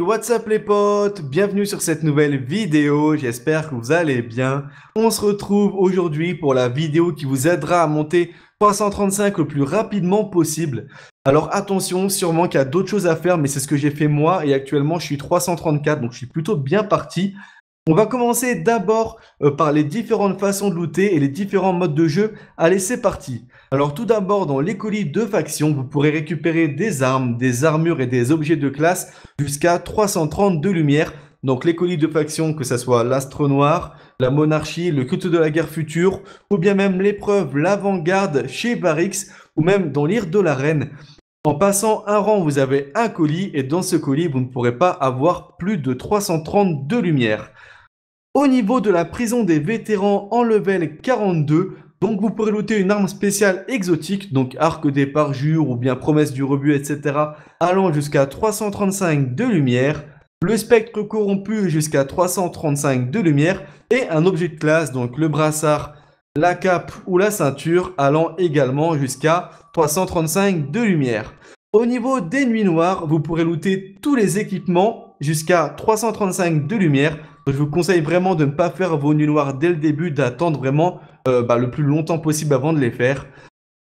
what's up les potes Bienvenue sur cette nouvelle vidéo, j'espère que vous allez bien. On se retrouve aujourd'hui pour la vidéo qui vous aidera à monter 335 le plus rapidement possible. Alors attention, sûrement qu'il y a d'autres choses à faire, mais c'est ce que j'ai fait moi et actuellement je suis 334, donc je suis plutôt bien parti. On va commencer d'abord euh, par les différentes façons de looter et les différents modes de jeu. Allez, c'est parti Alors tout d'abord, dans les colis de faction, vous pourrez récupérer des armes, des armures et des objets de classe jusqu'à 332 lumières. Donc les colis de faction, que ce soit l'astre noir, la monarchie, le culte de la guerre future, ou bien même l'épreuve, l'avant-garde chez Varix, ou même dans l'ire de la reine. En passant un rang, vous avez un colis et dans ce colis, vous ne pourrez pas avoir plus de 332 lumières. Au niveau de la prison des vétérans en level 42, donc vous pourrez looter une arme spéciale exotique, donc arc des parjures ou bien promesse du rebut, etc. allant jusqu'à 335 de lumière, le spectre corrompu jusqu'à 335 de lumière et un objet de classe, donc le brassard, la cape ou la ceinture allant également jusqu'à 335 de lumière. Au niveau des nuits noires, vous pourrez looter tous les équipements jusqu'à 335 de lumière je vous conseille vraiment de ne pas faire vos nuits noirs dès le début, d'attendre vraiment euh, bah, le plus longtemps possible avant de les faire.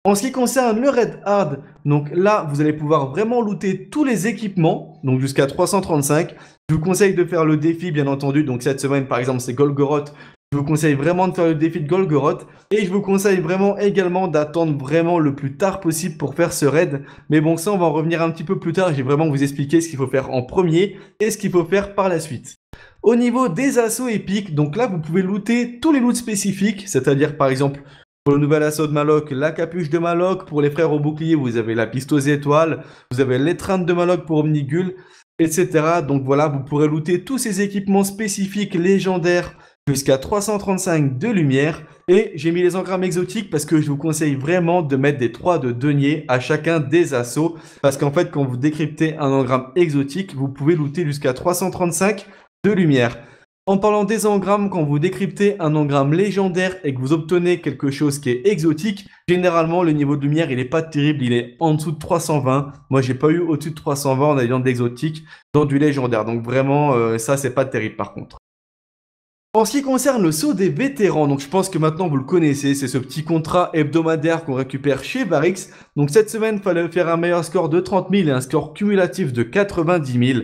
En ce qui concerne le raid Hard, donc là, vous allez pouvoir vraiment looter tous les équipements, donc jusqu'à 335. Je vous conseille de faire le défi, bien entendu. Donc cette semaine, par exemple, c'est Golgoroth. Je vous conseille vraiment de faire le défi de Golgoroth. Et je vous conseille vraiment également d'attendre vraiment le plus tard possible pour faire ce raid. Mais bon, ça, on va en revenir un petit peu plus tard. J'ai vraiment vous expliquer ce qu'il faut faire en premier et ce qu'il faut faire par la suite. Au niveau des assauts épiques, donc là vous pouvez looter tous les loots spécifiques, c'est-à-dire par exemple pour le nouvel assaut de Maloc, la capuche de Maloc, pour les frères au bouclier, vous avez la piste aux étoiles, vous avez l'étreinte de Maloc pour Omnigul, etc. Donc voilà, vous pourrez looter tous ces équipements spécifiques légendaires jusqu'à 335 de lumière. Et j'ai mis les engrammes exotiques parce que je vous conseille vraiment de mettre des trois de denier à chacun des assauts. Parce qu'en fait, quand vous décryptez un engramme exotique, vous pouvez looter jusqu'à 335 de lumière. En parlant des engrammes, quand vous décryptez un engramme légendaire et que vous obtenez quelque chose qui est exotique, généralement le niveau de lumière il est pas terrible, il est en dessous de 320. Moi j'ai pas eu au-dessus de 320 en ayant l'exotique dans du légendaire, donc vraiment euh, ça c'est pas terrible par contre. En ce qui concerne le saut des vétérans, donc je pense que maintenant vous le connaissez, c'est ce petit contrat hebdomadaire qu'on récupère chez Varix. Donc cette semaine, il fallait faire un meilleur score de 30 000 et un score cumulatif de 90 000.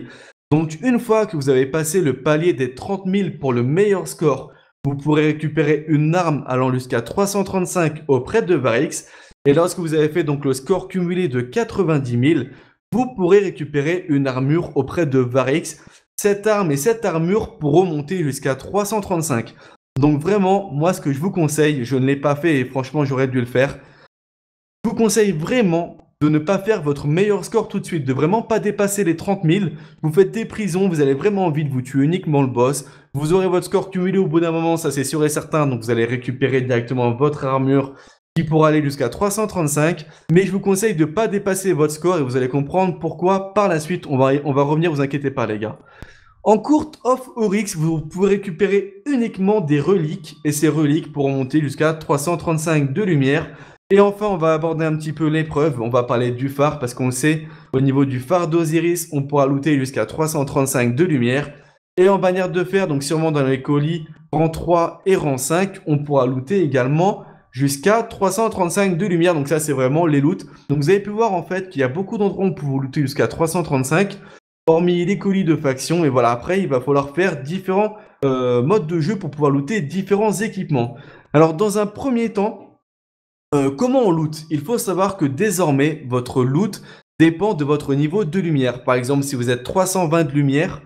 Donc une fois que vous avez passé le palier des 30 000 pour le meilleur score, vous pourrez récupérer une arme allant jusqu'à 335 auprès de Varix. Et lorsque vous avez fait donc le score cumulé de 90 000, vous pourrez récupérer une armure auprès de Varix. Cette arme et cette armure pour remonter jusqu'à 335. Donc vraiment, moi ce que je vous conseille, je ne l'ai pas fait et franchement j'aurais dû le faire. Je vous conseille vraiment de ne pas faire votre meilleur score tout de suite, de vraiment pas dépasser les 30 000. Vous faites des prisons, vous avez vraiment envie de vous tuer uniquement le boss. Vous aurez votre score cumulé au bout d'un moment, ça c'est sûr et certain. Donc vous allez récupérer directement votre armure qui pourra aller jusqu'à 335. Mais je vous conseille de pas dépasser votre score et vous allez comprendre pourquoi par la suite. On va, on va revenir, vous inquiétez pas les gars. En courte off Oryx, vous pouvez récupérer uniquement des reliques et ces reliques pourront monter jusqu'à 335 de lumière. Et enfin, on va aborder un petit peu l'épreuve. On va parler du phare parce qu'on sait, au niveau du phare d'Osiris, on pourra looter jusqu'à 335 de lumière. Et en bannière de fer, donc sûrement dans les colis rang 3 et rang 5, on pourra looter également jusqu'à 335 de lumière. Donc ça, c'est vraiment les loots. Donc vous avez pu voir en fait qu'il y a beaucoup d'endroits où on looter jusqu'à 335, hormis les colis de faction. Et voilà, après, il va falloir faire différents euh, modes de jeu pour pouvoir looter différents équipements. Alors dans un premier temps, euh, comment on loot Il faut savoir que désormais, votre loot dépend de votre niveau de lumière. Par exemple, si vous êtes 320 de lumière,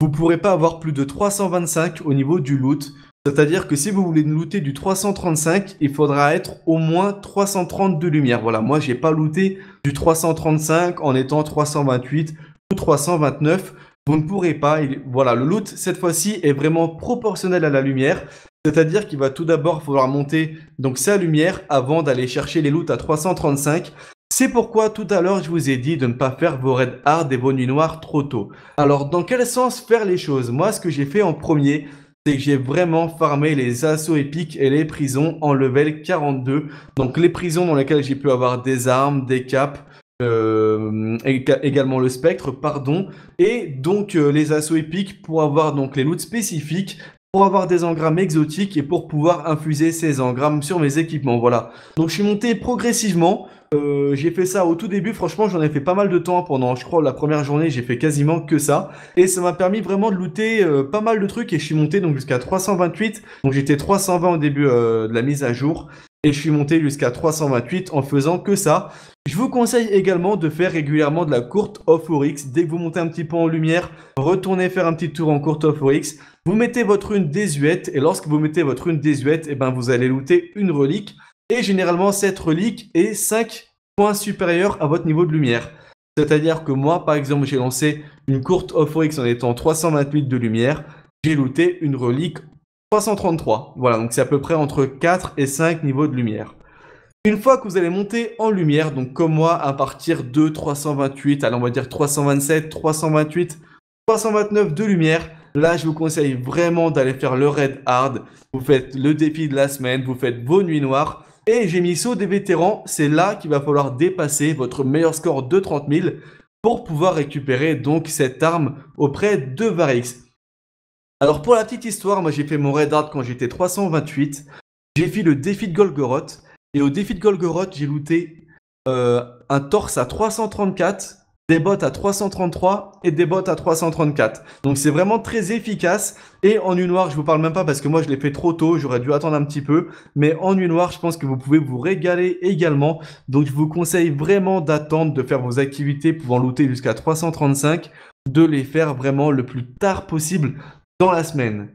vous ne pourrez pas avoir plus de 325 au niveau du loot. C'est-à-dire que si vous voulez looter du 335, il faudra être au moins 330 de lumière. Voilà, moi j'ai pas looté du 335 en étant 328 ou 329. Vous ne pourrez pas. Voilà, le loot cette fois-ci est vraiment proportionnel à la lumière. C'est-à-dire qu'il va tout d'abord falloir monter donc sa lumière avant d'aller chercher les loots à 335. C'est pourquoi tout à l'heure je vous ai dit de ne pas faire vos red hard et vos nuits noires trop tôt. Alors dans quel sens faire les choses Moi ce que j'ai fait en premier, c'est que j'ai vraiment farmé les assauts épiques et les prisons en level 42. Donc les prisons dans lesquelles j'ai pu avoir des armes, des caps, euh, également le spectre, pardon, et donc euh, les assauts épiques pour avoir donc les loots spécifiques, pour avoir des engrammes exotiques et pour pouvoir infuser ces engrammes sur mes équipements. Voilà. Donc je suis monté progressivement. Euh, j'ai fait ça au tout début, franchement j'en ai fait pas mal de temps pendant je crois la première journée j'ai fait quasiment que ça et ça m'a permis vraiment de looter euh, pas mal de trucs et je suis monté donc jusqu'à 328 donc j'étais 320 au début euh, de la mise à jour et je suis monté jusqu'à 328 en faisant que ça. Je vous conseille également de faire régulièrement de la courte off X. Dès que vous montez un petit peu en lumière, retournez faire un petit tour en courte off X. Vous mettez votre une désuète et lorsque vous mettez votre une désuète, et eh ben vous allez looter une relique. Et généralement, cette relique est 5 points supérieurs à votre niveau de lumière. C'est-à-dire que moi, par exemple, j'ai lancé une courte off X en étant 328 de lumière. J'ai looté une relique 333. Voilà, donc c'est à peu près entre 4 et 5 niveaux de lumière. Une fois que vous allez monter en lumière, donc comme moi, à partir de 328, alors on va dire 327, 328, 329 de lumière, là je vous conseille vraiment d'aller faire le raid hard. Vous faites le défi de la semaine, vous faites vos nuits noires. Et j'ai mis saut des vétérans, c'est là qu'il va falloir dépasser votre meilleur score de 30 000 pour pouvoir récupérer donc cette arme auprès de Varix. Alors pour la petite histoire, moi j'ai fait mon raid art quand j'étais 328. J'ai fait le défi de Golgoroth. Et au défi de Golgoroth, j'ai looté euh, un torse à 334, des bottes à 333 et des bottes à 334. Donc c'est vraiment très efficace. Et en nuit noire, je vous parle même pas parce que moi je l'ai fait trop tôt, j'aurais dû attendre un petit peu. Mais en nuit noire, je pense que vous pouvez vous régaler également. Donc je vous conseille vraiment d'attendre, de faire vos activités pouvant looter jusqu'à 335 de les faire vraiment le plus tard possible dans la semaine.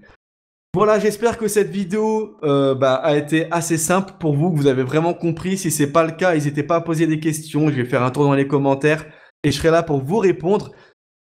Voilà, j'espère que cette vidéo euh, bah, a été assez simple pour vous, que vous avez vraiment compris. Si c'est pas le cas, n'hésitez pas à poser des questions. Je vais faire un tour dans les commentaires et je serai là pour vous répondre.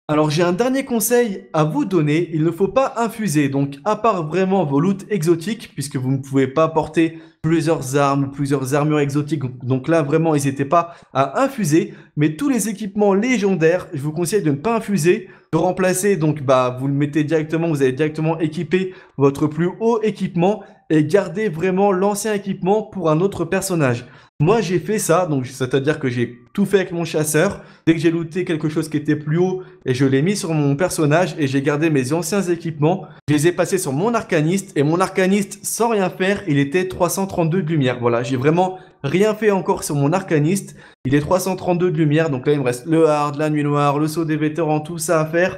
Alors j'ai un dernier conseil à vous donner, il ne faut pas infuser, donc à part vraiment vos loots exotiques, puisque vous ne pouvez pas porter plusieurs armes, plusieurs armures exotiques, donc là vraiment n'hésitez pas à infuser, mais tous les équipements légendaires, je vous conseille de ne pas infuser, de remplacer, donc bah vous le mettez directement, vous allez directement équiper votre plus haut équipement, et garder vraiment l'ancien équipement pour un autre personnage. Moi, j'ai fait ça, donc c'est-à-dire que j'ai tout fait avec mon chasseur. Dès que j'ai looté quelque chose qui était plus haut, et je l'ai mis sur mon personnage, et j'ai gardé mes anciens équipements. Je les ai passés sur mon arcaniste, et mon arcaniste, sans rien faire, il était 332 de lumière. Voilà, j'ai vraiment rien fait encore sur mon arcaniste. Il est 332 de lumière, donc là, il me reste le hard, la nuit noire, le saut des vétérans, tout ça à faire.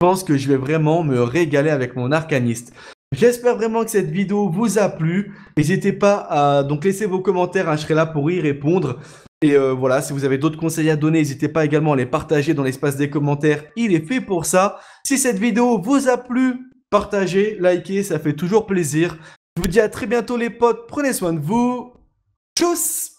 Je pense que je vais vraiment me régaler avec mon arcaniste. J'espère vraiment que cette vidéo vous a plu. N'hésitez pas à donc laisser vos commentaires, hein, je serai là pour y répondre. Et euh, voilà, si vous avez d'autres conseils à donner, n'hésitez pas également à les partager dans l'espace des commentaires. Il est fait pour ça. Si cette vidéo vous a plu, partagez, likez, ça fait toujours plaisir. Je vous dis à très bientôt les potes, prenez soin de vous. Tchuss